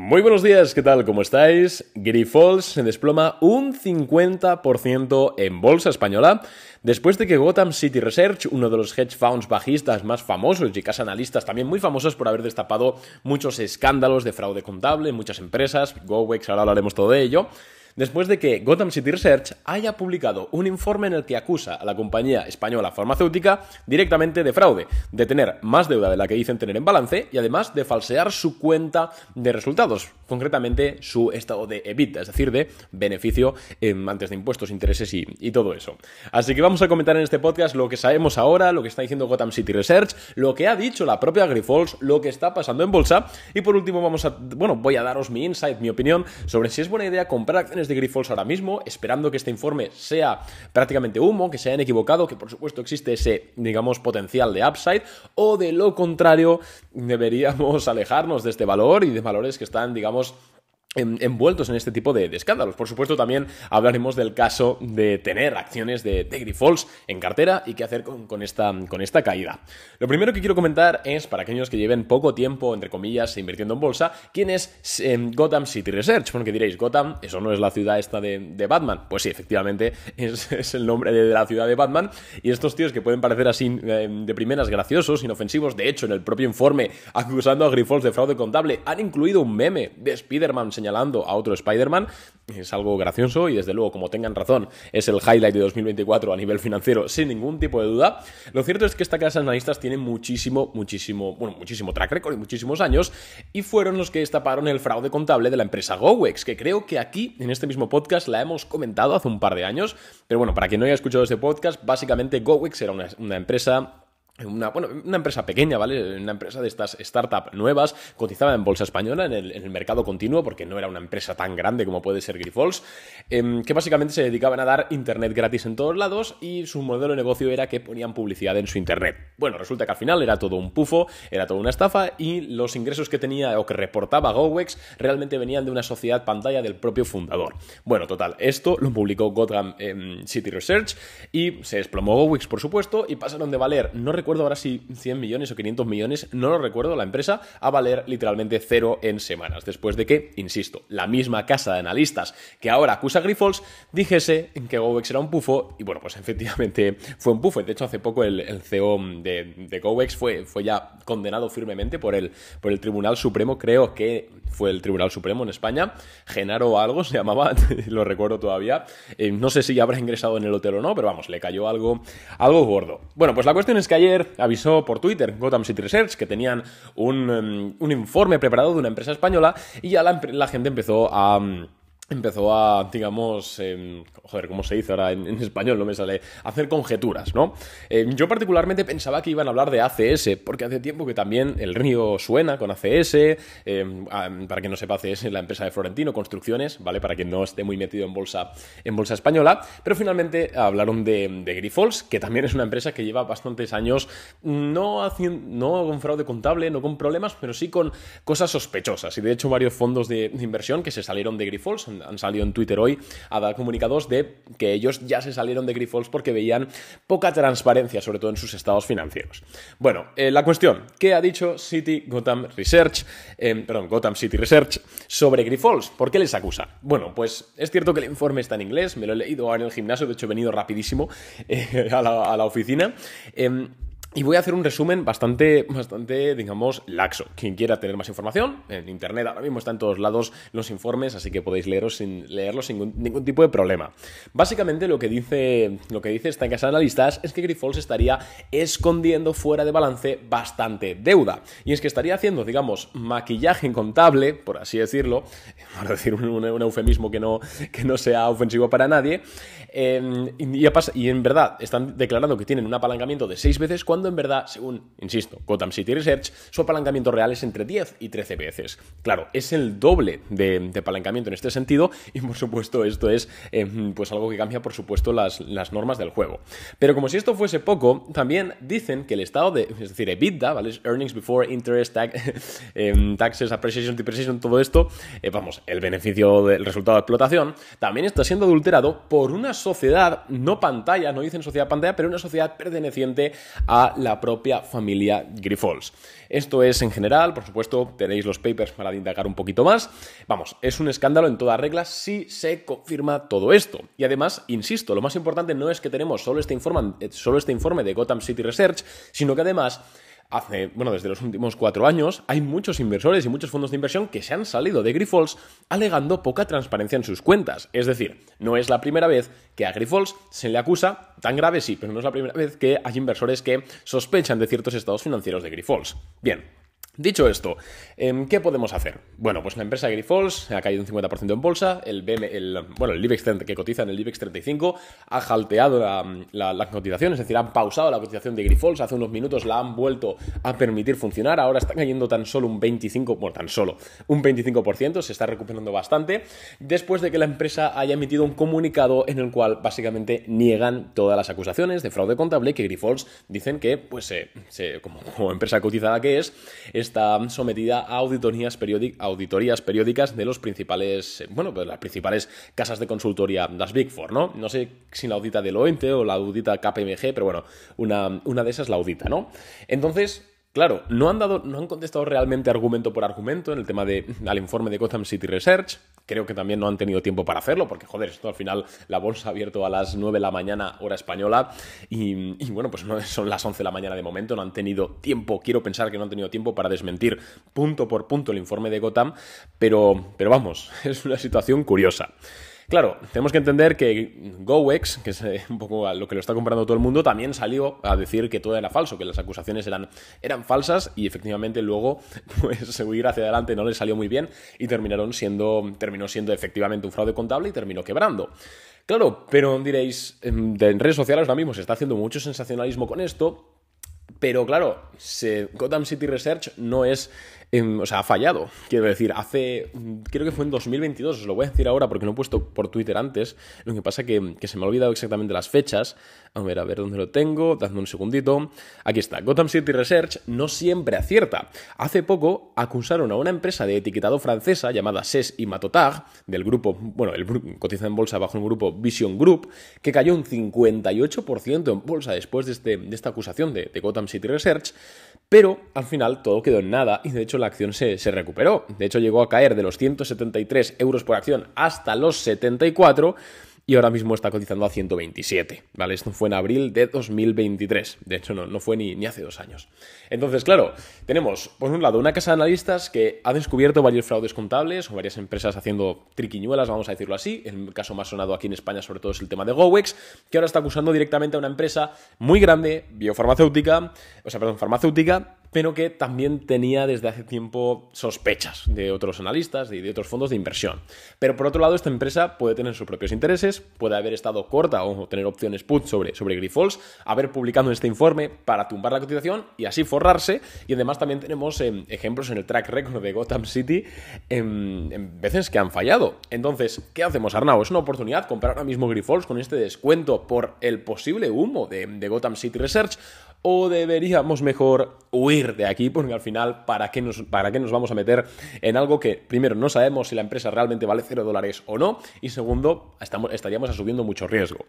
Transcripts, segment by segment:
Muy buenos días, ¿qué tal? ¿Cómo estáis? Grifols se desploma un 50% en bolsa española después de que Gotham City Research, uno de los hedge funds bajistas más famosos y casa analistas también muy famosos por haber destapado muchos escándalos de fraude contable en muchas empresas, GoWex, ahora hablaremos todo de ello, después de que Gotham City Research haya publicado un informe en el que acusa a la compañía española farmacéutica directamente de fraude, de tener más deuda de la que dicen tener en balance y además de falsear su cuenta de resultados, concretamente su estado de EBITDA, es decir, de beneficio em, antes de impuestos, intereses y, todo eso. Así que vamos a comentar en este podcast lo que sabemos ahora, lo que está diciendo Gotham City Research, lo que ha dicho la propia Grifols, lo que está pasando en bolsa y por último vamos a, bueno, voy a daros mi insight, mi opinión sobre si es buena idea comprar acciones de Grifols ahora mismo, esperando que este informe sea prácticamente humo, que se hayan equivocado, que por supuesto existe ese, digamos, potencial de upside, o de lo contrario, deberíamos alejarnos de este valor y de valores que están, digamos, envueltos en este tipo de, escándalos. Por supuesto, también hablaremos del caso de tener acciones de, de Grifols en cartera y qué hacer con, esta, con esta caída. Lo primero que quiero comentar es, para aquellos que lleven poco tiempo, entre comillas, invirtiendo en bolsa, ¿quién es em, Gotham City Research? Porque diréis, Gotham, eso no es la ciudad esta de, Batman. Pues sí, efectivamente, es, el nombre de, la ciudad de Batman. Y estos tíos que pueden parecer así em, de primeras graciosos, inofensivos, de hecho, en el propio informe acusando a Grifols de fraude contable, han incluido un meme de Spider-Man señalando a otro Spider-Man. Es algo gracioso y desde luego, como tengan razón, es el highlight de 2024 a nivel financiero sin ningún tipo de duda. Lo cierto es que esta casa de analistas tiene muchísimo, muchísimo, bueno, muchísimo track record y muchísimos años y fueron los que destaparon el fraude contable de la empresa GoWex, que creo que aquí, en este mismo podcast, la hemos comentado hace un par de años. Pero bueno, para quien no haya escuchado este podcast, básicamente GoWex era una, una empresa una, empresa pequeña, ¿vale? Una empresa de estas startups nuevas, cotizaba en bolsa española, en el, mercado continuo, porque no era una empresa tan grande como puede ser Grifols, em, que básicamente se dedicaban a dar internet gratis en todos lados y su modelo de negocio era que ponían publicidad en su internet. Bueno, resulta que al final era todo un pufo, era toda una estafa y los ingresos que tenía o que reportaba GoWex realmente venían de una sociedad pantalla del propio fundador. Bueno, total, esto lo publicó Gotham en em, City Research y se desplomó GoWex, por supuesto, y pasaron de valer, no recuerdo ahora si 100 millones o 500 millones, no lo recuerdo, la empresa, a valer literalmente cero en semanas, después de que, insisto, la misma casa de analistas que ahora acusa a Grifols dijese que GoWex era un pufo, y bueno, pues efectivamente fue un pufo. De hecho, hace poco el, CEO de, de fue, fue ya condenado firmemente por el, por el Tribunal Supremo, creo que fue el Tribunal Supremo en España, Genaro algo se llamaba, lo recuerdo todavía, eh, no sé si ya habrá ingresado en el hotel o no, pero vamos, le cayó algo, algo gordo. Bueno, pues la cuestión es que ayer avisó por Twitter Gotham City Research que tenían em, un, informe preparado de una empresa española y ya la, gente empezó a... Em, empezó a, digamos, em, joder, ¿cómo se dice ahora en, español? No me sale, hacer conjeturas, ¿no? Em, yo particularmente pensaba que iban a hablar de ACS, porque hace tiempo que también el río suena con ACS, em, para quien no sepa, ACS es la empresa de Florentino, Construcciones, ¿vale? Para que no esté muy metido en bolsa, en bolsa española, pero finalmente hablaron de, de Grifols, que también es una empresa que lleva bastantes años no, haciendo, no con fraude contable, no con problemas, pero sí con cosas sospechosas, y de hecho varios fondos de, inversión que se salieron de Grifols, han salido en Twitter hoy a dar comunicados de que ellos ya se salieron de Grifols porque veían poca transparencia, sobre todo en sus estados financieros. Bueno, eh, la cuestión, ¿qué ha dicho City Gotham Research, eh, perdón, Gotham City Research sobre Grifols? ¿Por qué les acusa? Bueno, pues es cierto que el informe está en inglés, me lo he leído en el gimnasio, de hecho he venido rapidísimo eh, a, la, oficina. Em, y voy a hacer un resumen bastante, bastante, digamos, laxo. Quien quiera tener más información, en internet ahora mismo están en todos lados los informes, así que podéis leeros sin, leerlos sin ningún, tipo de problema. Básicamente lo que dice, lo que dice esta casa de analistas es que Grifols estaría escondiendo fuera de balance bastante deuda. Y es que estaría haciendo, digamos, maquillaje contable, por así decirlo, para decir un, eufemismo que no, que no sea ofensivo para nadie, em, y, en verdad están declarando que tienen un apalancamiento de seis veces en verdad, según, insisto, Gotham City Research, su apalancamiento real es entre 10 y 13 veces. Claro, es el doble de, apalancamiento en este sentido y por supuesto esto es eh, pues algo que cambia por supuesto las, normas del juego. Pero como si esto fuese poco, también dicen que el estado de, es decir, EBITDA, ¿vale? earnings before interest, tax, eh, taxes, appreciation, depreciation, todo esto, eh, vamos, el beneficio del resultado de explotación, también está siendo adulterado por una sociedad, no pantalla, no dicen sociedad pantalla, pero una sociedad perteneciente a la propia familia Grifols. Esto es en general, por supuesto, tenéis los papers para indagar un poquito más. Vamos, es un escándalo en toda regla si se confirma todo esto. Y además, insisto, lo más importante no es que tenemos solo este informe, eh, solo este informe de Gotham City Research, sino que además hace, bueno, desde los últimos cuatro años, hay muchos inversores y muchos fondos de inversión que se han salido de Grifols alegando poca transparencia en sus cuentas. Es decir, no es la primera vez que a Grifols se le acusa, tan grave sí, pero no es la primera vez que hay inversores que sospechan de ciertos estados financieros de Grifols. Bien, Dicho esto, em, ¿qué podemos hacer? Bueno, pues la empresa Grifols ha caído un 50% en bolsa, el, BM, el, bueno, IBEX que cotiza en el IBEX 35 ha jalteado las cotizaciones, es decir, han pausado la cotización de Grifols, hace unos minutos la han vuelto a permitir funcionar, ahora está cayendo tan solo un 25%, bueno, tan solo un 25%, se está recuperando bastante, después de que la empresa haya emitido un comunicado en el cual básicamente niegan todas las acusaciones de fraude contable que Grifols dicen que, pues, eh, se, como, como, empresa cotizada que es, es está sometida a auditorías, periódicas, de los principales, bueno, pues las principales casas de consultoría, las Big Four, ¿no? No sé si la audita del OENTE o la audita KPMG, pero bueno, una, una de esas la audita, ¿no? Entonces, Claro, no han, dado, no han contestado realmente argumento por argumento en el tema del informe de Gotham City Research. Creo que también no han tenido tiempo para hacerlo, porque joder, esto al final la bolsa ha abierto a las 9 de la mañana, hora española, y, bueno, pues no son las 11 de la mañana de momento, no han tenido tiempo, quiero pensar que no han tenido tiempo para desmentir punto por punto el informe de Gotham, pero vamos, es una situación curiosa. Claro, tenemos que entender que GoEx, que es eh, un poco lo que lo está comprando todo el mundo, también salió a decir que todo era falso, que las acusaciones eran, eran falsas y efectivamente luego pues seguir hacia adelante no le salió muy bien y terminaron siendo, terminó siendo efectivamente un fraude contable y terminó quebrando. Claro, pero diréis, em, en redes sociales ahora mismo se está haciendo mucho sensacionalismo con esto pero claro, Gotham City Research no es. Em, o sea, ha fallado. Quiero decir, hace. Creo que fue en 2022, os lo voy a decir ahora porque no he puesto por Twitter antes. Lo que pasa que, que se me ha olvidado exactamente las fechas. A ver, a ver dónde lo tengo. Dadme un segundito. Aquí está. Gotham City Research no siempre acierta. Hace poco acusaron a una empresa de etiquetado francesa llamada SES y Matotag, del grupo. Bueno, el cotiza en bolsa bajo el grupo Vision Group, que cayó un 58% en bolsa después este, de, esta acusación de, de Gotham City Research, pero al final todo quedó en nada y de hecho la acción se, se, recuperó. De hecho llegó a caer de los 173 euros por acción hasta los 74 y ahora mismo está cotizando a 127, ¿vale? Esto fue en abril de 2023, de hecho no, fue ni, ni, hace dos años. Entonces, claro, tenemos por un lado una casa de analistas que ha descubierto varios fraudes contables o varias empresas haciendo triquiñuelas, vamos a decirlo así, el caso más sonado aquí en España sobre todo es el tema de Gowex, que ahora está acusando directamente a una empresa muy grande, biofarmacéutica, o sea, perdón, farmacéutica, pero que también tenía desde hace tiempo sospechas de otros analistas y de otros fondos de inversión. Pero por otro lado, esta empresa puede tener sus propios intereses, puede haber estado corta o tener opciones put sobre, sobre haber publicado este informe para tumbar la cotización y así forrarse. Y además también tenemos em, ejemplos en el track record de Gotham City em, en, veces que han fallado. Entonces, ¿qué hacemos, Arnau? Es una oportunidad comprar ahora mismo Grifols con este descuento por el posible humo de Gotham City Research o deberíamos mejor huir de aquí, porque al final, ¿para qué nos, para qué nos vamos a meter en algo que, primero, no sabemos si la empresa realmente vale cero dólares o no, y segundo, estaríamos asumiendo mucho riesgo.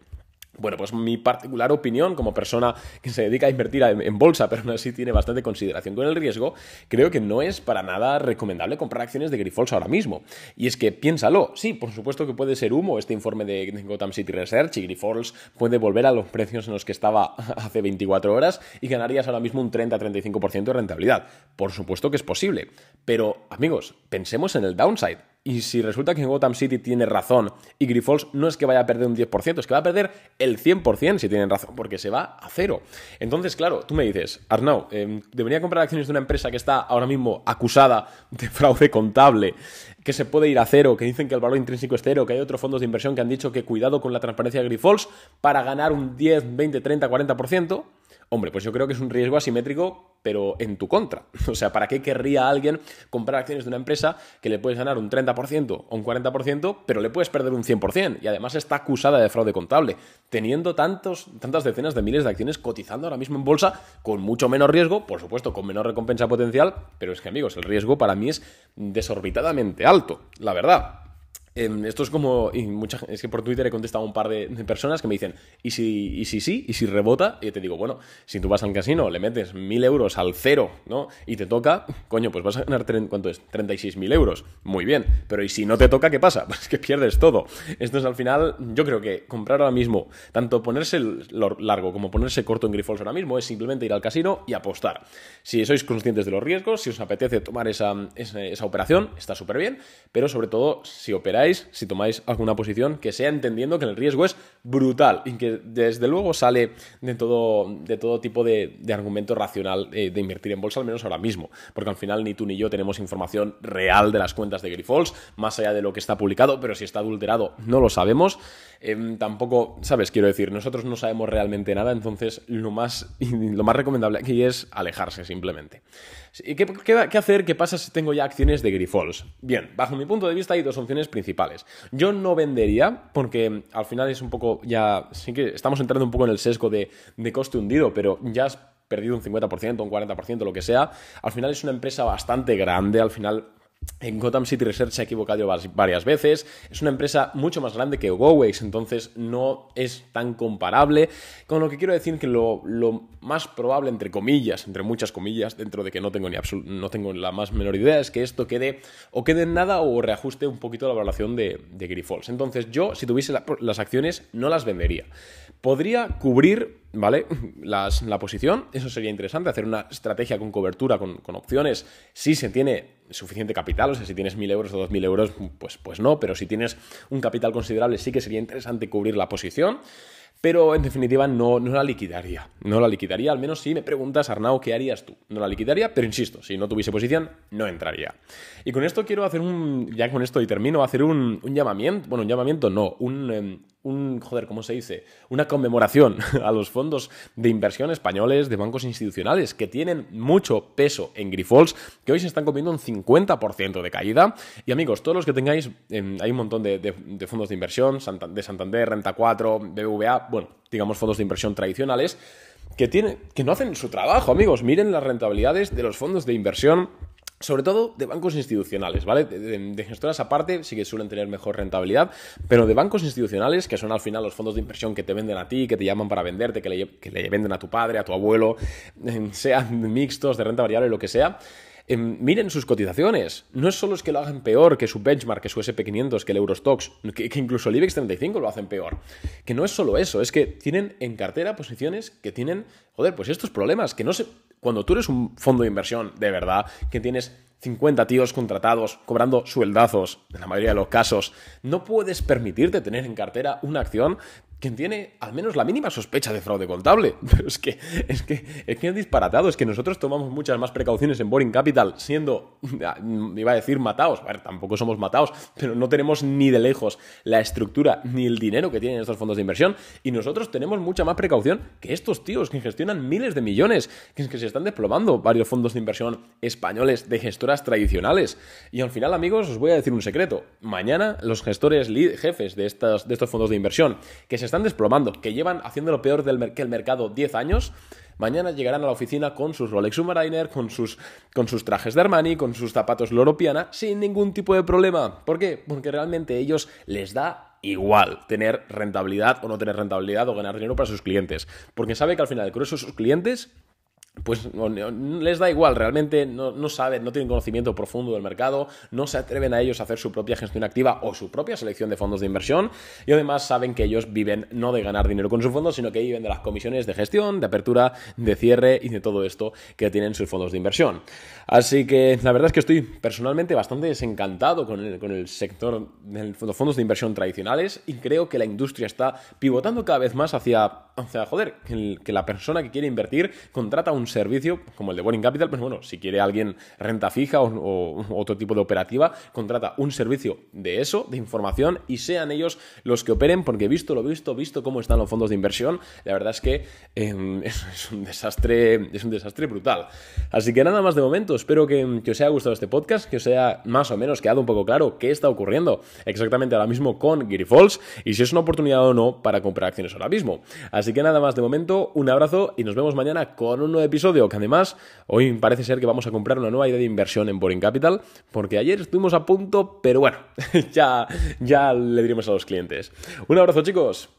Bueno, pues mi particular opinión como persona que se dedica a invertir en bolsa, pero aún así tiene bastante consideración con el riesgo, creo que no es para nada recomendable comprar acciones de Grifols ahora mismo. Y es que piénsalo, sí, por supuesto que puede ser humo este informe de Gotham City Research y Grifols puede volver a los precios en los que estaba hace 24 horas y ganarías ahora mismo un 30-35% de rentabilidad. Por supuesto que es posible, pero amigos, pensemos en el downside. Y si resulta que Gotham City tiene razón y Grifols no es que vaya a perder un 10%, es que va a perder el 100% si tienen razón, porque se va a cero. Entonces, claro, tú me dices, Arnau, em, debería comprar acciones de una empresa que está ahora mismo acusada de fraude contable, que se puede ir a cero, que dicen que el valor intrínseco es cero, que hay otros fondos de inversión que han dicho que cuidado con la transparencia de Grifols para ganar un 10, 20, 30, 40%. Hombre, pues yo creo que es un riesgo asimétrico, pero en tu contra. O sea, ¿para qué querría alguien comprar acciones de una empresa que le puedes ganar un 30% o un 40%, pero le puedes perder un 100%? Y además está acusada de fraude contable, teniendo tantos, tantas decenas de miles de acciones cotizando ahora mismo en bolsa, con mucho menos riesgo, por supuesto, con menor recompensa potencial, pero es que amigos, el riesgo para mí es desorbitadamente alto, la verdad. Em, esto es como. Y mucha, es que por Twitter he contestado a un par de, personas que me dicen, ¿y si, ¿y sí? ¿Y si rebota? Y te digo, bueno, si tú vas al casino, le metes 1000 euros al cero, ¿no? Y te toca, coño, pues vas a ganar, ¿cuánto es? 36.000 euros. Muy bien. Pero ¿y si no te toca, qué pasa? Pues que pierdes todo. Esto es al final, yo creo que comprar ahora mismo, tanto ponerse largo como ponerse corto en Grifols ahora mismo, es simplemente ir al casino y apostar. Si sois conscientes de los riesgos, si os apetece tomar esa operación, está súper bien, pero sobre todo, si operáis, si tomáis alguna posición, que sea entendiendo que el riesgo es brutal y que desde luego sale de todo, de todo tipo de, argumento racional eh, de invertir en bolsa, al menos ahora mismo, porque al final ni tú ni yo tenemos información real de las cuentas de Grifols, más allá de lo que está publicado, pero si está adulterado no lo sabemos. Em, tampoco, ¿sabes? Quiero decir, nosotros no sabemos realmente nada, entonces lo más, lo más recomendable aquí es alejarse simplemente. ¿Qué, qué, hacer? ¿Qué pasa si tengo ya acciones de Grifols? Bien, bajo mi punto de vista hay dos opciones principales yo no vendería, porque al final es un poco, ya, sí que estamos entrando un poco en el sesgo de, de coste hundido, pero ya has perdido un 50%, un 40%, lo que sea. Al final es una empresa bastante grande, al final en Gotham City Research se ha equivocado varias veces. Es una empresa mucho más grande que GoWays, entonces no es tan comparable. Con lo que quiero decir que lo, más probable, entre comillas, entre muchas comillas, dentro de que no tengo, no tengo la más menor idea, es que esto quede o quede en nada o reajuste un poquito la valoración de, de Entonces yo, si tuviese las acciones, no las vendería. Podría cubrir ¿vale? la posición, eso sería interesante, hacer una estrategia con cobertura, con, opciones, si se tiene suficiente capital, o sea, si tienes 1.000 euros o 2.000 euros, pues, pues no, pero si tienes un capital considerable sí que sería interesante cubrir la posición. Pero en definitiva no, no la liquidaría. No la liquidaría, al menos si me preguntas, Arnau, ¿qué harías tú? No la liquidaría, pero insisto, si no tuviese posición, no entraría. Y con esto quiero hacer un. Ya con esto y termino, hacer un, un llamamiento. Bueno, un llamamiento no, un. Em, un, joder, ¿cómo se dice? Una conmemoración a los fondos de inversión españoles, de bancos institucionales, que tienen mucho peso en Grifols, que hoy se están comiendo un 50% de caída. Y amigos, todos los que tengáis, em, hay un montón de, fondos de inversión, de Santander, Renta 4, BBVA, bueno, digamos fondos de inversión tradicionales, que, tienen, que no hacen su trabajo, amigos. Miren las rentabilidades de los fondos de inversión sobre todo de bancos institucionales, ¿vale? De, gestoras aparte sí que suelen tener mejor rentabilidad, pero de bancos institucionales, que son al final los fondos de inversión que te venden a ti, que te llaman para venderte, que le, venden a tu padre, a tu abuelo, em, sean mixtos de renta variable, lo que sea, em, miren sus cotizaciones. No es solo es que lo hagan peor que su benchmark, que su SP500, que el Eurostox, que, incluso el IBEX 35 lo hacen peor. Que no es solo eso, es que tienen en cartera posiciones que tienen, joder, pues estos problemas, que no se, cuando tú eres un fondo de inversión de verdad, que tienes 50 tíos contratados cobrando sueldazos, en la mayoría de los casos, no puedes permitirte tener en cartera una acción quien tiene al menos la mínima sospecha de fraude contable. Pero es que, es que, es que disparatado, es que nosotros tomamos muchas más precauciones en Boring Capital siendo, iba a decir mataos, a ver, tampoco somos matados, pero no tenemos ni de lejos la estructura ni el dinero que tienen estos fondos de inversión y nosotros tenemos mucha más precaución que estos tíos que gestionan miles de millones, que, es que se están desplomando varios fondos de inversión españoles de gestoras tradicionales. Y al final, amigos, os voy a decir un secreto. Mañana los gestores jefes de, de estos fondos de inversión que se están desplomando, que llevan haciendo lo peor del el mercado 10 años, mañana llegarán a la oficina con sus Rolex Submariner, con sus, con sus trajes de Armani, con sus zapatos Loro Piana, sin ningún tipo de problema. ¿Por qué? Porque realmente a ellos les da igual tener rentabilidad o no tener rentabilidad o ganar dinero para sus clientes. Porque sabe que al final de grueso sus clientes pues les da igual, realmente no, saben, no tienen conocimiento profundo del mercado, no se atreven a ellos a hacer su propia gestión activa o su propia selección de fondos de inversión y además saben que ellos viven no de ganar dinero con sus fondos, sino que viven de las comisiones de gestión, de apertura, de cierre y de todo esto que tienen sus fondos de inversión. Así que la verdad es que estoy personalmente bastante desencantado con el, sector de los fondos de inversión tradicionales y creo que la industria está pivotando cada vez más hacia, joder, que la persona que quiere invertir contrata un servicio como el de Boring Capital, pues bueno, si quiere alguien renta fija o, otro tipo de operativa, contrata un servicio de eso, de información, y sean ellos los que operen, porque visto lo visto, visto cómo están los fondos de inversión, la verdad es que em, es, un desastre, es un desastre brutal. Así que nada más de momento, espero que, os haya gustado este podcast, que os haya más o menos quedado un poco claro qué está ocurriendo exactamente ahora mismo con Falls, y si es una oportunidad o no para comprar acciones ahora mismo. Así que nada más de momento, un abrazo y nos vemos mañana con un nuevo episodio que además hoy parece ser que vamos a comprar una nueva idea de inversión en Boring Capital, porque ayer estuvimos a punto, pero bueno, ya, ya le diremos a los clientes. Un abrazo chicos.